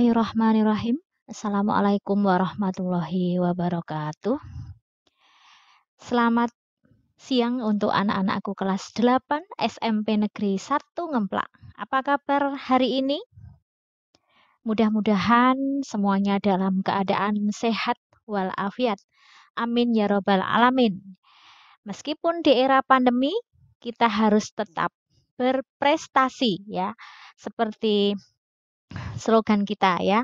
Bismillahirrahmanirrahim. Assalamualaikum warahmatullahi wabarakatuh. Selamat siang untuk anak-anakku kelas 8 SMP Negeri 1 Ngemplak. Apa kabar hari ini? Mudah-mudahan semuanya dalam keadaan sehat walafiat. Amin ya robbal alamin. Meskipun di era pandemi, kita harus tetap berprestasi ya. Seperti slogan kita ya,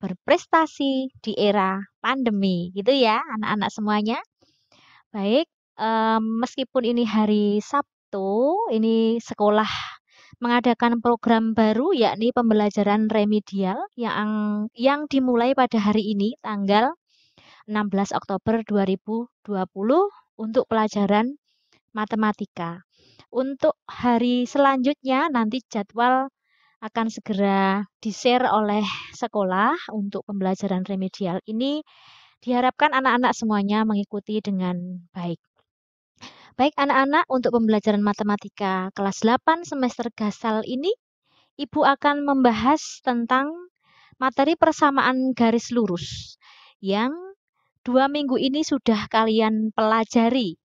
berprestasi di era pandemi gitu ya anak-anak semuanya. Baik, um, meskipun ini hari Sabtu, ini sekolah mengadakan program baru yakni pembelajaran remedial yang yang dimulai pada hari ini tanggal 16 Oktober 2020 untuk pelajaran matematika. Untuk hari selanjutnya nanti jadwal akan segera di-share oleh sekolah untuk pembelajaran remedial ini diharapkan anak-anak semuanya mengikuti dengan baik. Baik anak-anak, untuk pembelajaran matematika kelas 8 semester gasal ini, Ibu akan membahas tentang materi persamaan garis lurus yang dua minggu ini sudah kalian pelajari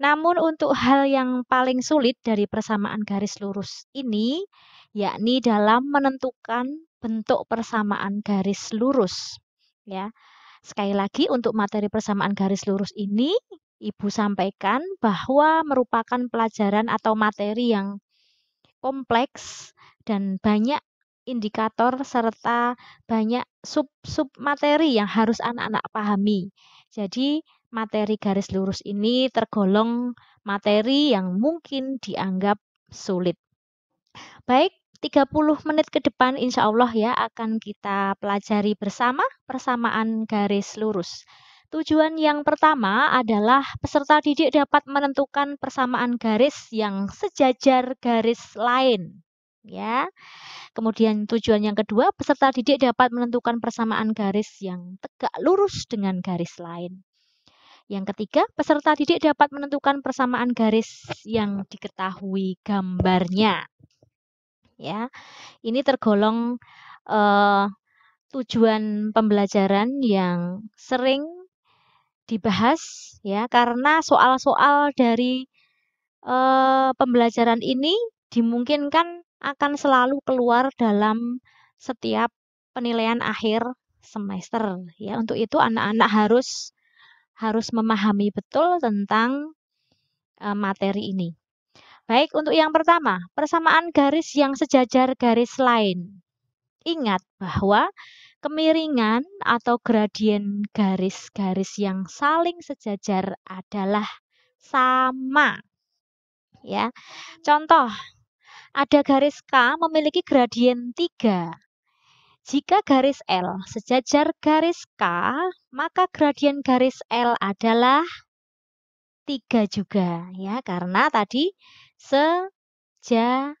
namun untuk hal yang paling sulit dari persamaan garis lurus ini yakni dalam menentukan bentuk persamaan garis lurus ya. Sekali lagi untuk materi persamaan garis lurus ini Ibu sampaikan bahwa merupakan pelajaran atau materi yang kompleks dan banyak indikator serta banyak sub-sub materi yang harus anak-anak pahami. Jadi materi garis lurus ini tergolong materi yang mungkin dianggap sulit. Baik, 30 menit ke depan insya Allah ya akan kita pelajari bersama persamaan garis lurus. Tujuan yang pertama adalah peserta didik dapat menentukan persamaan garis yang sejajar garis lain. Ya. Kemudian tujuan yang kedua, peserta didik dapat menentukan persamaan garis yang tegak lurus dengan garis lain. Yang ketiga, peserta didik dapat menentukan persamaan garis yang diketahui gambarnya. Ya, ini tergolong eh, tujuan pembelajaran yang sering dibahas ya karena soal-soal dari eh, pembelajaran ini dimungkinkan akan selalu keluar dalam setiap penilaian akhir semester ya untuk itu anak-anak harus harus memahami betul tentang materi ini. Baik, untuk yang pertama, persamaan garis yang sejajar garis lain. Ingat bahwa kemiringan atau gradien garis-garis yang saling sejajar adalah sama. Ya. Contoh, ada garis K memiliki gradien 3. Jika garis L sejajar garis K, maka gradien garis L adalah 3 juga ya, karena tadi sejajar.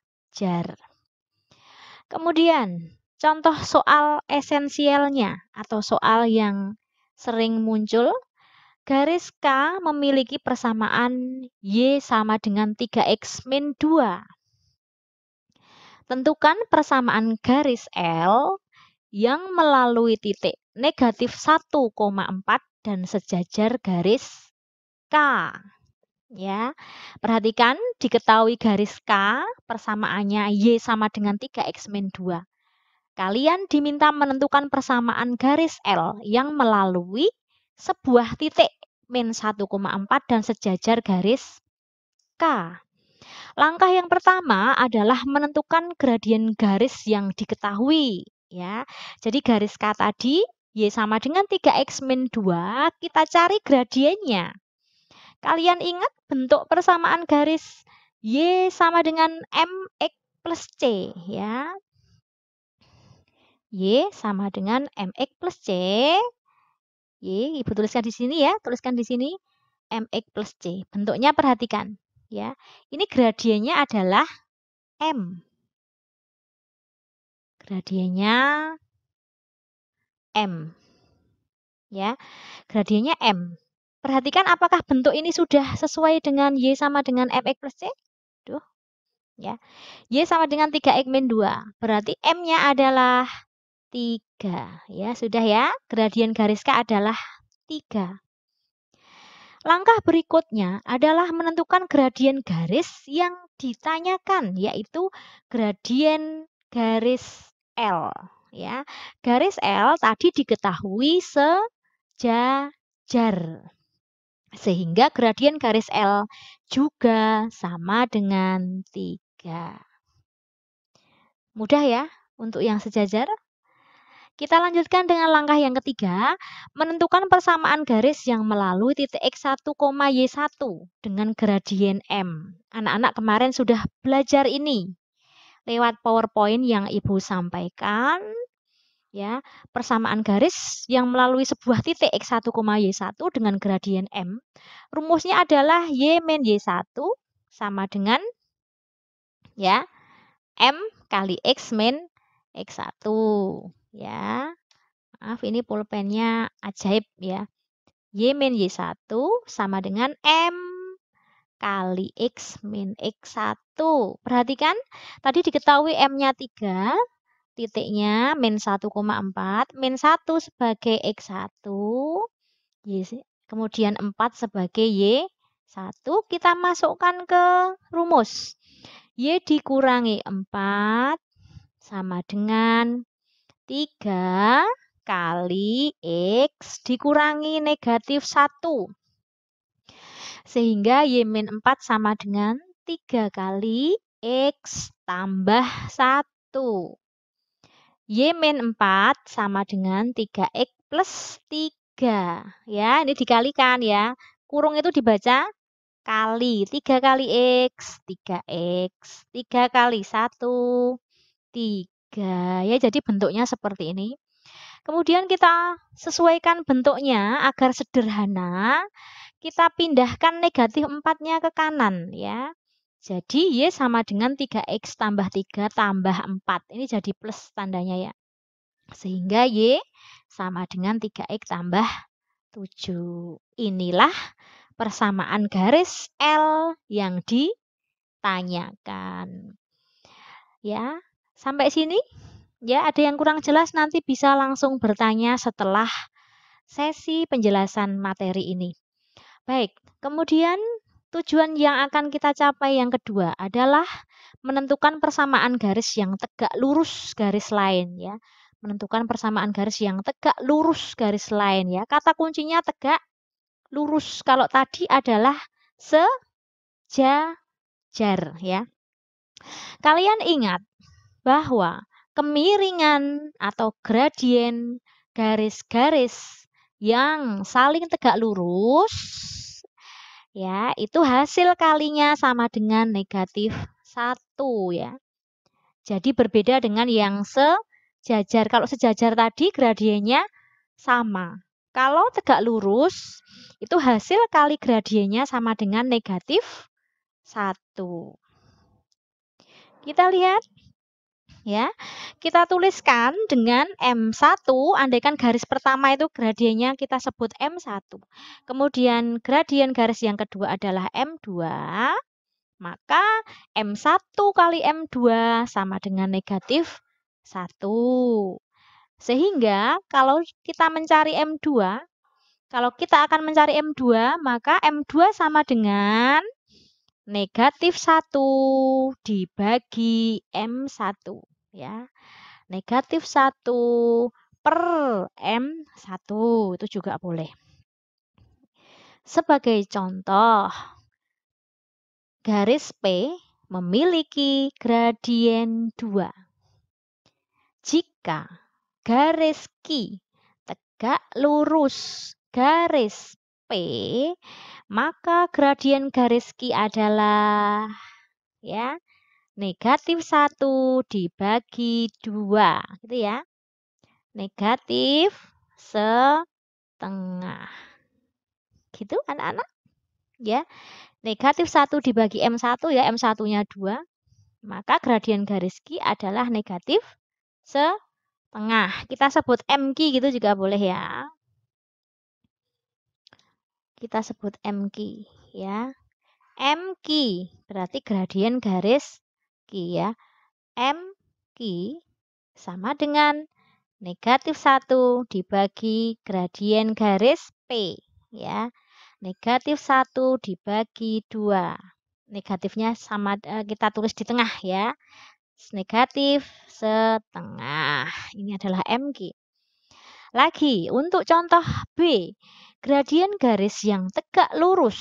Kemudian, contoh soal esensialnya atau soal yang sering muncul Garis K memiliki persamaan Y sama dengan 3X min 2. Tentukan persamaan garis L yang melalui titik negatif 1,4 dan sejajar garis K. Ya, perhatikan diketahui garis K persamaannya Y sama dengan 3X 2. Kalian diminta menentukan persamaan garis L yang melalui sebuah titik min 1,4 dan sejajar garis K. Langkah yang pertama adalah menentukan gradien garis yang diketahui ya. Jadi garis K tadi Y sama dengan 3X min 2, kita cari gradiennya. Kalian ingat bentuk persamaan garis Y sama dengan MX plus C ya. Y sama dengan MX plus C. Y, Ibu tuliskan di sini ya, tuliskan di sini MX plus C. Bentuknya perhatikan ya. Ini gradiennya adalah M Gradiennya M. Ya, gradiennya M. Perhatikan apakah bentuk ini sudah sesuai dengan Y sama dengan Fx plus C? Duh. Ya. Y sama dengan 3X min 2. Berarti M-nya adalah 3. Ya, sudah ya. Gradien garis K adalah 3. Langkah berikutnya adalah menentukan gradien garis yang ditanyakan, yaitu gradien garis L ya. Garis L tadi diketahui sejajar. Sehingga gradien garis L juga sama dengan 3. Mudah ya untuk yang sejajar? Kita lanjutkan dengan langkah yang ketiga, menentukan persamaan garis yang melalui titik X1, Y1 dengan gradien M. Anak-anak kemarin sudah belajar ini lewat PowerPoint yang Ibu sampaikan ya persamaan garis yang melalui sebuah titik x1, y1 dengan gradien m rumusnya adalah y min y1 sama dengan ya m kali x min x1 ya maaf ini pulpennya ajaib ya y min y1 sama dengan m kali X min X1. Perhatikan, tadi diketahui M-nya 3, titiknya min 1,4, min 1 sebagai X1, y, kemudian 4 sebagai Y1. Kita masukkan ke rumus. Y dikurangi 4 sama dengan 3 kali X dikurangi negatif 1. Sehingga Y min 4 sama dengan 3 kali X tambah 1. Y min 4 sama dengan 3X plus 3. Ya, ini dikalikan ya. Kurung itu dibaca kali. 3 kali X, 3X. 3 kali 1, 3. Ya, jadi bentuknya seperti ini. Kemudian kita sesuaikan bentuknya agar sederhana kita pindahkan negatif 4-nya ke kanan ya. Jadi Y sama dengan 3X tambah 3 tambah 4. Ini jadi plus tandanya ya. Sehingga Y sama dengan 3X tambah 7. Inilah persamaan garis L yang ditanyakan. Ya, sampai sini. Ya, ada yang kurang jelas nanti bisa langsung bertanya setelah sesi penjelasan materi ini. Baik, kemudian tujuan yang akan kita capai yang kedua adalah menentukan persamaan garis yang tegak lurus garis lain ya. Menentukan persamaan garis yang tegak lurus garis lain ya. Kata kuncinya tegak lurus. Kalau tadi adalah sejajar ya. Kalian ingat bahwa kemiringan atau gradien garis-garis yang saling tegak lurus ya itu hasil kalinya sama dengan negatif satu ya jadi berbeda dengan yang sejajar kalau sejajar tadi gradiennya sama kalau tegak lurus itu hasil kali gradiennya sama dengan negatif satu kita lihat ya. Kita tuliskan dengan M1, andaikan garis pertama itu gradiennya kita sebut M1. Kemudian gradien garis yang kedua adalah M2. Maka M1 kali M2 sama dengan negatif 1. Sehingga kalau kita mencari M2, kalau kita akan mencari M2, maka M2 sama dengan negatif 1 dibagi M1 ya. Negatif 1 per M1 itu juga boleh. Sebagai contoh, garis P memiliki gradien 2. Jika garis Q tegak lurus garis P, maka gradien garis Q adalah ya negatif 1 dibagi 2 gitu ya. Negatif setengah. Gitu anak-anak? Ya. Negatif 1 dibagi M1 ya, M1-nya 2. Maka gradien garis Q adalah negatif setengah. Kita sebut MQ gitu juga boleh ya. Kita sebut MQ ya. MQ berarti gradien garis key ya. M key sama dengan negatif 1 dibagi gradien garis P ya. Negatif 1 dibagi 2. Negatifnya sama e, kita tulis di tengah ya. Negatif setengah. Ini adalah MG. Lagi, untuk contoh B, gradien garis yang tegak lurus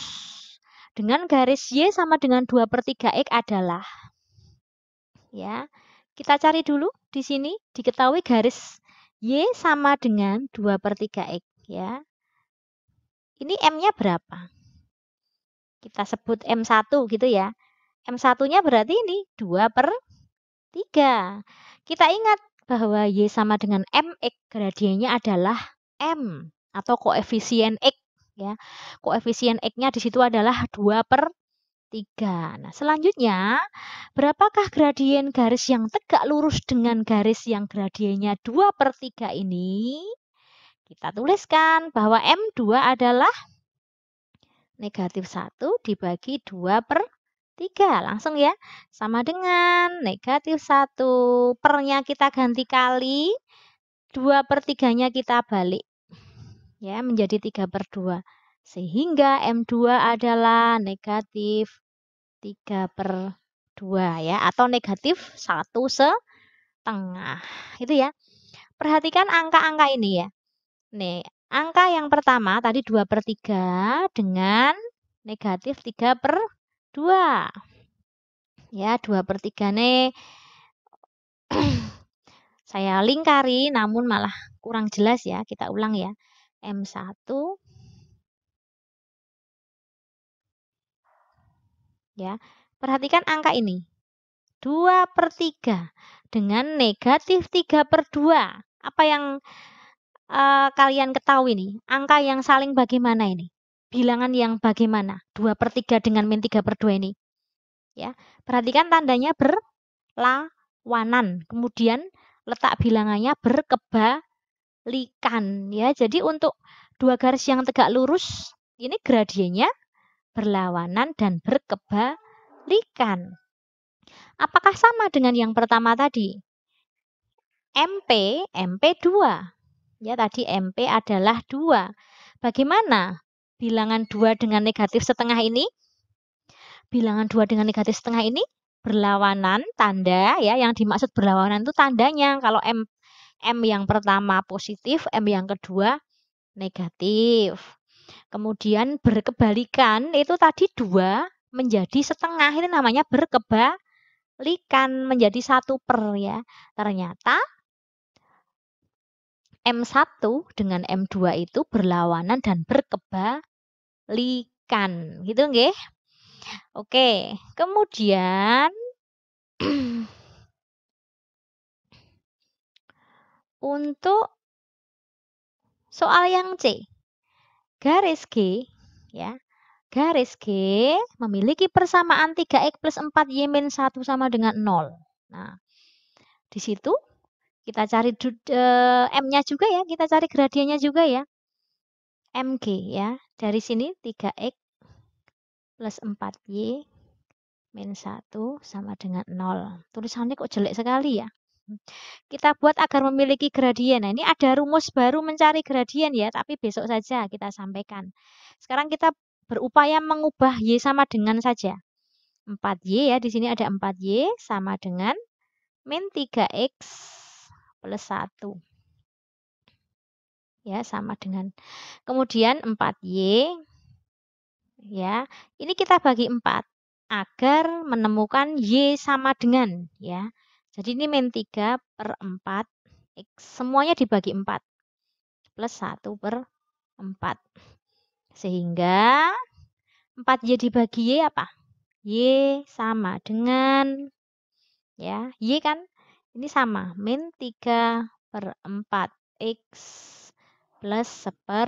dengan garis Y sama dengan 2 per 3X adalah ya. Kita cari dulu di sini diketahui garis Y sama dengan 2 per 3X ya. Ini M-nya berapa? Kita sebut M1 gitu ya. M1-nya berarti ini 2 per 3. Kita ingat bahwa Y sama dengan MX, gradiennya adalah M atau koefisien X. Ya. Koefisien X-nya di situ adalah 2 per 3. Nah, selanjutnya, berapakah gradien garis yang tegak lurus dengan garis yang gradiennya 2 per 3 ini? Kita tuliskan bahwa M2 adalah negatif 1 dibagi 2 per 3. Langsung ya, sama dengan negatif 1. Pernya kita ganti kali, 2 per 3-nya kita balik. Ya, menjadi 3 per 2. Sehingga M2 adalah negatif 3 per 2 ya. Atau negatif 1 setengah. Itu ya. Perhatikan angka-angka ini ya. Nih, angka yang pertama tadi 2 per 3 dengan negatif 3 per 2. Ya, 2 per 3 nih saya lingkari namun malah kurang jelas ya. Kita ulang ya. M1 Ya, perhatikan angka ini. 2 per 3 dengan negatif 3 per 2. Apa yang uh, kalian ketahui nih? Angka yang saling bagaimana ini? Bilangan yang bagaimana? 2 per 3 dengan min 3 per 2 ini. Ya, perhatikan tandanya berlawanan. Kemudian letak bilangannya berkebalikan. ya. Jadi untuk dua garis yang tegak lurus, ini gradiennya berlawanan dan berkebalikan. Apakah sama dengan yang pertama tadi? MP, MP2. Ya, tadi MP adalah 2. Bagaimana bilangan 2 dengan negatif setengah ini? Bilangan 2 dengan negatif setengah ini berlawanan tanda ya yang dimaksud berlawanan itu tandanya kalau M M yang pertama positif, M yang kedua negatif. Kemudian berkebalikan itu tadi dua menjadi setengah ini namanya berkebalikan menjadi satu per ya. Ternyata M1 dengan M2 itu berlawanan dan berkebalikan. Gitu nggih? Oke, kemudian untuk soal yang C. Garis G, ya. Garis G memiliki persamaan 3X plus 4Y min 1 sama dengan 0. Nah, di situ kita cari eh, M-nya juga ya, kita cari gradiennya juga ya. MG ya, dari sini 3X plus 4Y min 1 sama dengan 0. Tulisannya kok jelek sekali ya. Kita buat agar memiliki gradien. Nah, ini ada rumus baru mencari gradien ya, tapi besok saja kita sampaikan. Sekarang kita berupaya mengubah Y sama dengan saja. 4Y ya, di sini ada 4Y sama dengan min 3X plus 1. Ya, sama dengan. Kemudian 4Y. Ya, ini kita bagi 4 agar menemukan Y sama dengan. Ya, jadi ini min 3 per 4. X. Semuanya dibagi 4. Plus 1 per 4. Sehingga 4Y dibagi Y apa? Y sama dengan ya Y kan ini sama min 3 per 4 X plus 1 per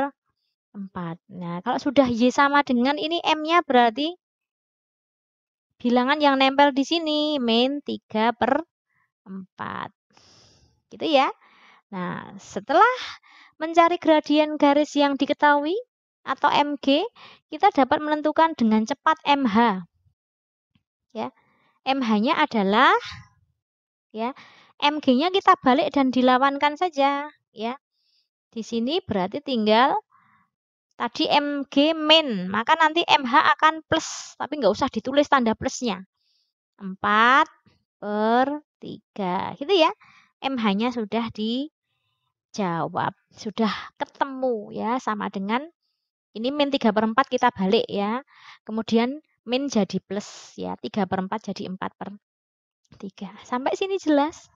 4 nah kalau sudah Y sama dengan ini M-nya berarti bilangan yang nempel di sini min 3 per 4. Gitu ya. Nah, setelah mencari gradien garis yang diketahui atau MG, kita dapat menentukan dengan cepat MH. Ya. MH-nya adalah ya, MG-nya kita balik dan dilawankan saja, ya. Di sini berarti tinggal tadi MG min, maka nanti MH akan plus, tapi nggak usah ditulis tanda plusnya. 4 per 3. Gitu ya. MH-nya sudah dijawab. Sudah ketemu ya sama dengan ini min 3 per 4 kita balik ya. Kemudian min jadi plus ya. 3 per 4 jadi 4 per 3. Sampai sini jelas?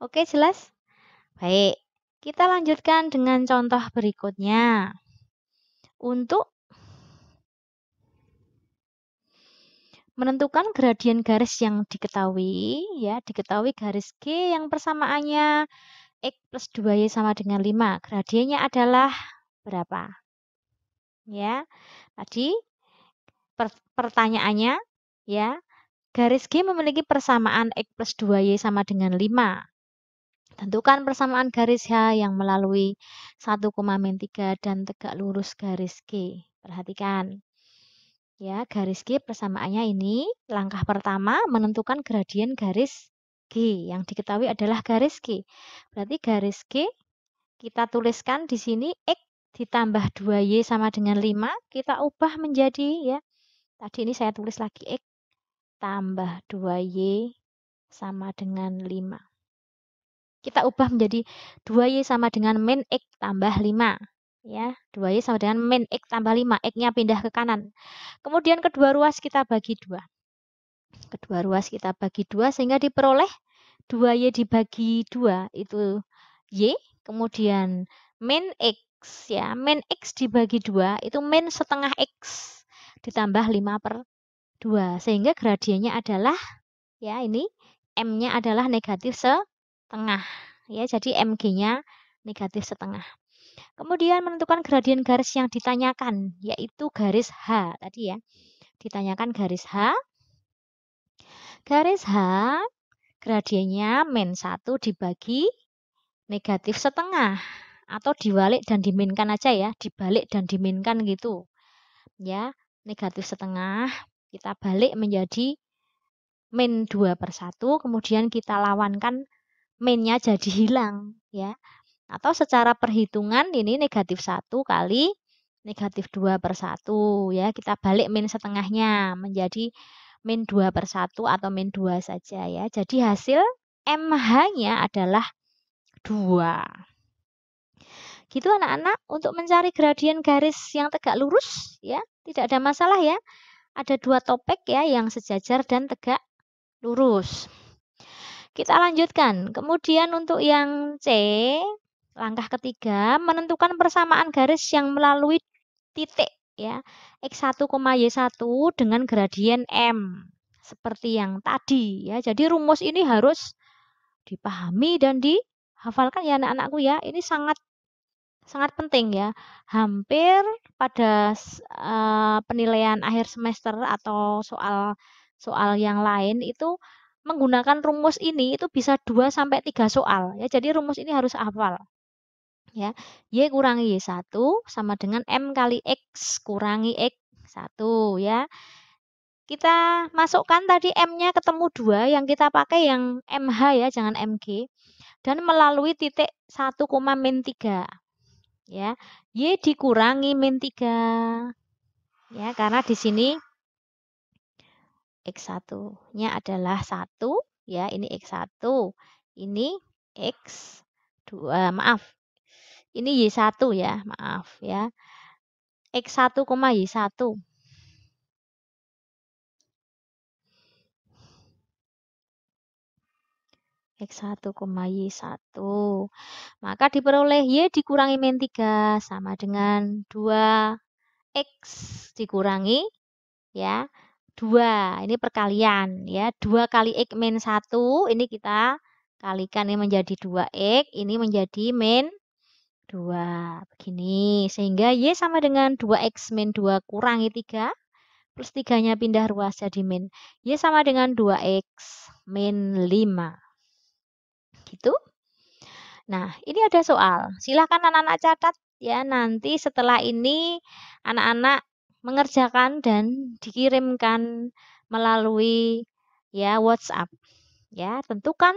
Oke jelas? Baik. Kita lanjutkan dengan contoh berikutnya. Untuk menentukan gradien garis yang diketahui ya diketahui garis G yang persamaannya X plus 2Y sama dengan 5 gradiennya adalah berapa ya tadi per pertanyaannya ya garis G memiliki persamaan X plus 2Y sama dengan 5 tentukan persamaan garis H yang melalui 1,3 dan tegak lurus garis G perhatikan Ya, garis G persamaannya ini, langkah pertama menentukan gradien garis G. Yang diketahui adalah garis G. Berarti garis G kita tuliskan di sini X ditambah 2Y sama dengan 5. Kita ubah menjadi ya. Tadi ini saya tulis lagi X tambah 2Y sama dengan 5. Kita ubah menjadi 2Y sama dengan min X tambah 5 ya 2y sama dengan min x tambah 5 x nya pindah ke kanan kemudian kedua ruas kita bagi dua kedua ruas kita bagi dua sehingga diperoleh 2y dibagi dua itu y kemudian min x ya min x dibagi dua itu min setengah x ditambah 5 per 2 sehingga gradiennya adalah ya ini m nya adalah negatif setengah ya jadi mg nya negatif setengah Kemudian menentukan gradien garis yang ditanyakan, yaitu garis H tadi ya. Ditanyakan garis H. Garis H, gradiennya min 1 dibagi negatif setengah. Atau dibalik dan diminkan aja ya, dibalik dan diminkan gitu. Ya, negatif setengah, kita balik menjadi min 2 per 1, kemudian kita lawankan minnya jadi hilang ya atau secara perhitungan ini negatif 1 kali negatif 2 per 1 ya. Kita balik min setengahnya menjadi min 2 per 1 atau min 2 saja ya. Jadi hasil MH-nya adalah 2. Gitu anak-anak untuk mencari gradien garis yang tegak lurus ya, tidak ada masalah ya. Ada dua topik ya yang sejajar dan tegak lurus. Kita lanjutkan. Kemudian untuk yang C, Langkah ketiga, menentukan persamaan garis yang melalui titik ya X1, Y1 dengan gradien M seperti yang tadi ya. Jadi rumus ini harus dipahami dan dihafalkan ya anak-anakku ya. Ini sangat sangat penting ya. Hampir pada uh, penilaian akhir semester atau soal soal yang lain itu menggunakan rumus ini itu bisa 2 sampai 3 soal ya. Jadi rumus ini harus hafal ya. Y kurangi Y1 sama dengan M kali X kurangi X1 ya. Kita masukkan tadi M-nya ketemu 2 yang kita pakai yang MH ya, jangan MG. Dan melalui titik 1, min 3. Ya. Y dikurangi min 3. Ya, karena di sini X1-nya adalah 1 ya, ini X1, ini X2, maaf, ini Y1 ya, maaf ya. X1, Y1. X1, Y1. Maka diperoleh Y dikurangi min 3 sama dengan 2 X dikurangi ya 2. Ini perkalian ya. 2 kali X min 1 ini kita kalikan ini menjadi 2X, ini menjadi min 2. Begini, sehingga Y sama dengan 2X min 2 kurangi 3, plus 3-nya pindah ruas jadi min. Y sama dengan 2X min 5. Gitu. Nah, ini ada soal. Silahkan anak-anak catat ya nanti setelah ini anak-anak mengerjakan dan dikirimkan melalui ya WhatsApp. Ya, tentukan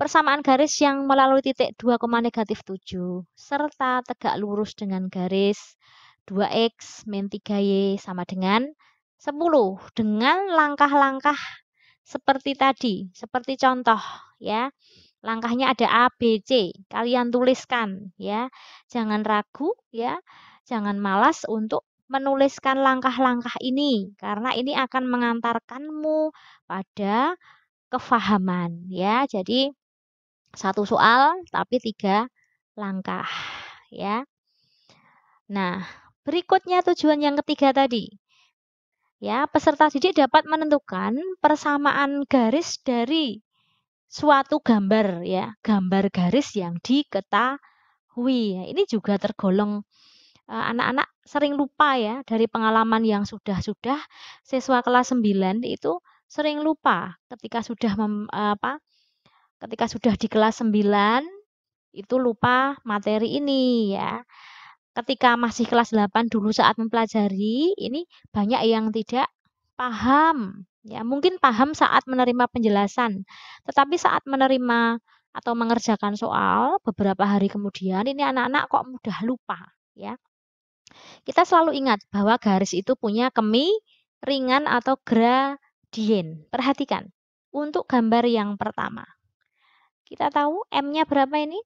persamaan garis yang melalui titik 2, negatif 7, serta tegak lurus dengan garis 2X min 3Y sama dengan 10. Dengan langkah-langkah seperti tadi, seperti contoh ya. Langkahnya ada A, B, C. Kalian tuliskan ya. Jangan ragu ya. Jangan malas untuk menuliskan langkah-langkah ini karena ini akan mengantarkanmu pada kefahaman ya. Jadi satu soal tapi tiga langkah ya. Nah, berikutnya tujuan yang ketiga tadi. Ya, peserta didik dapat menentukan persamaan garis dari suatu gambar ya, gambar garis yang diketahui. Nah, ini juga tergolong e, anak-anak sering lupa ya dari pengalaman yang sudah-sudah siswa kelas 9 itu sering lupa ketika sudah mem, e, apa ketika sudah di kelas 9 itu lupa materi ini ya. Ketika masih kelas 8 dulu saat mempelajari, ini banyak yang tidak paham. Ya, mungkin paham saat menerima penjelasan, tetapi saat menerima atau mengerjakan soal beberapa hari kemudian ini anak-anak kok mudah lupa, ya. Kita selalu ingat bahwa garis itu punya ringan atau gradien. Perhatikan untuk gambar yang pertama. Kita tahu M-nya berapa ini?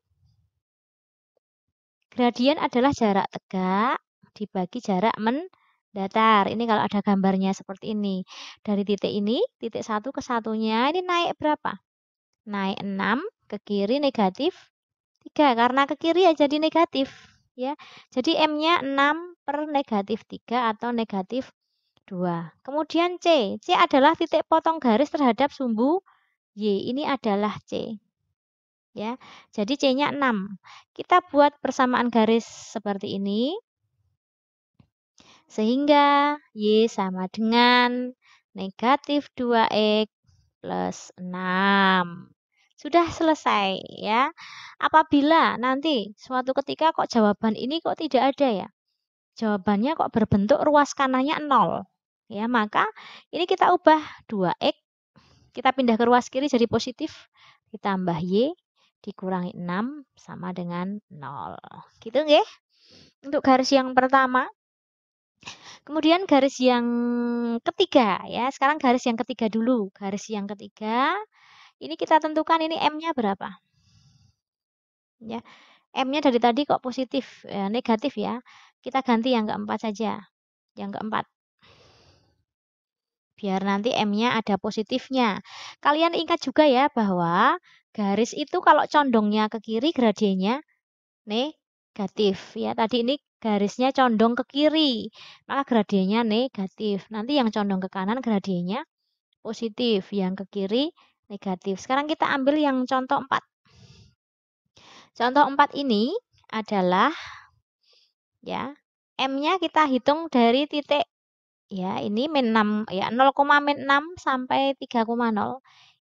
Gradien adalah jarak tegak dibagi jarak mendatar. Ini kalau ada gambarnya seperti ini. Dari titik ini, titik satu ke satunya ini naik berapa? Naik 6, ke kiri negatif 3. Karena ke kiri ya jadi negatif. ya. Jadi M-nya 6 per negatif 3 atau negatif 2. Kemudian C. C adalah titik potong garis terhadap sumbu Y. Ini adalah C ya. Jadi C-nya 6. Kita buat persamaan garis seperti ini. Sehingga Y sama dengan negatif 2X plus 6. Sudah selesai ya. Apabila nanti suatu ketika kok jawaban ini kok tidak ada ya. Jawabannya kok berbentuk ruas kanannya 0. Ya, maka ini kita ubah 2X kita pindah ke ruas kiri jadi positif ditambah Y dikurangi 6 sama dengan 0. Gitu nggih? Untuk garis yang pertama. Kemudian garis yang ketiga ya. Sekarang garis yang ketiga dulu. Garis yang ketiga ini kita tentukan ini M-nya berapa? Ya. M-nya dari tadi kok positif, ya, negatif ya. Kita ganti yang keempat saja. Yang keempat biar nanti M-nya ada positifnya. Kalian ingat juga ya bahwa garis itu kalau condongnya ke kiri gradiennya negatif ya. Tadi ini garisnya condong ke kiri, maka gradiennya negatif. Nanti yang condong ke kanan gradiennya positif, yang ke kiri negatif. Sekarang kita ambil yang contoh 4. Contoh 4 ini adalah ya M-nya kita hitung dari titik ya ini min 6 ya 0, min 6 sampai 3,0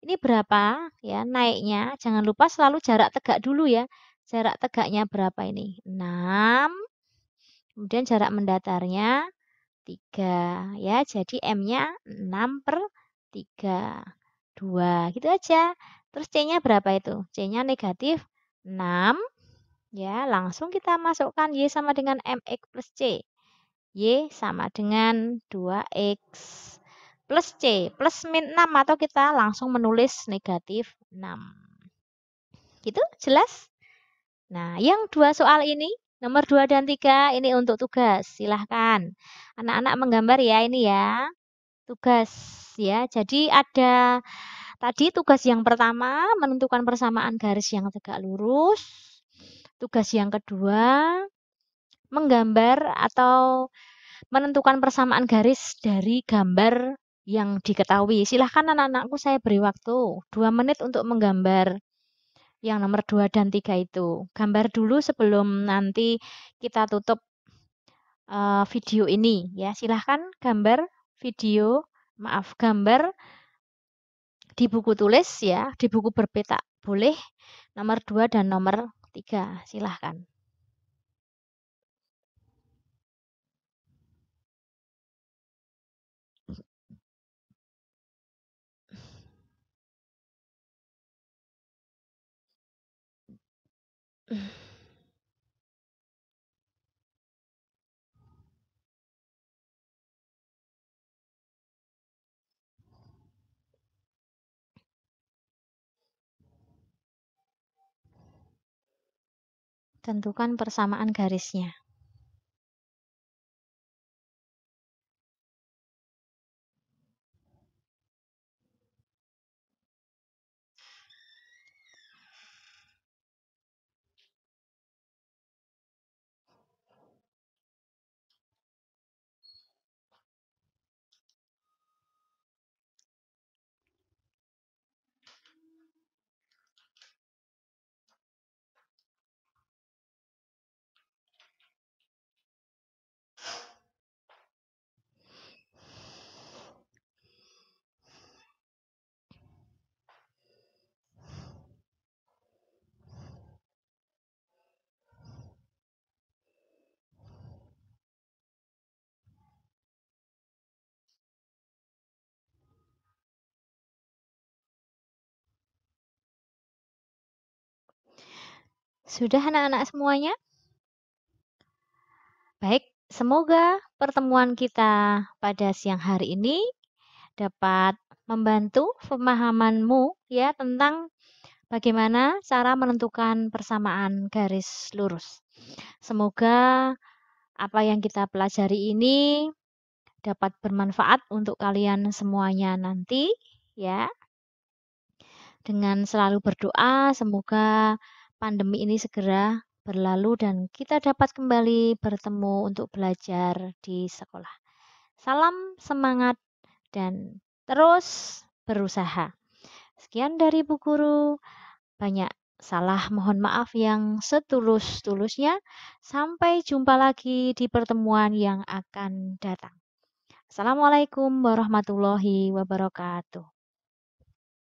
ini berapa ya naiknya jangan lupa selalu jarak tegak dulu ya jarak tegaknya berapa ini 6 kemudian jarak mendatarnya 3 ya jadi M nya 6 per 3 2 gitu aja terus C nya berapa itu C nya negatif 6 ya langsung kita masukkan Y sama dengan MX plus C Y sama dengan 2X plus C plus min 6 atau kita langsung menulis negatif 6. Gitu jelas? Nah yang dua soal ini nomor 2 dan 3 ini untuk tugas silahkan. Anak-anak menggambar ya ini ya tugas ya. Jadi ada tadi tugas yang pertama menentukan persamaan garis yang tegak lurus. Tugas yang kedua menggambar atau menentukan persamaan garis dari gambar yang diketahui. Silahkan anak-anakku saya beri waktu 2 menit untuk menggambar yang nomor 2 dan 3 itu. Gambar dulu sebelum nanti kita tutup uh, video ini ya. Silahkan gambar video, maaf gambar di buku tulis ya, di buku berpetak boleh nomor 2 dan nomor 3. Silahkan. Tentukan persamaan garisnya. Sudah anak-anak semuanya? Baik, semoga pertemuan kita pada siang hari ini dapat membantu pemahamanmu ya tentang bagaimana cara menentukan persamaan garis lurus. Semoga apa yang kita pelajari ini dapat bermanfaat untuk kalian semuanya nanti ya. Dengan selalu berdoa semoga pandemi ini segera berlalu dan kita dapat kembali bertemu untuk belajar di sekolah. Salam semangat dan terus berusaha. Sekian dari Bu Guru. Banyak salah mohon maaf yang setulus-tulusnya. Sampai jumpa lagi di pertemuan yang akan datang. Assalamualaikum warahmatullahi wabarakatuh.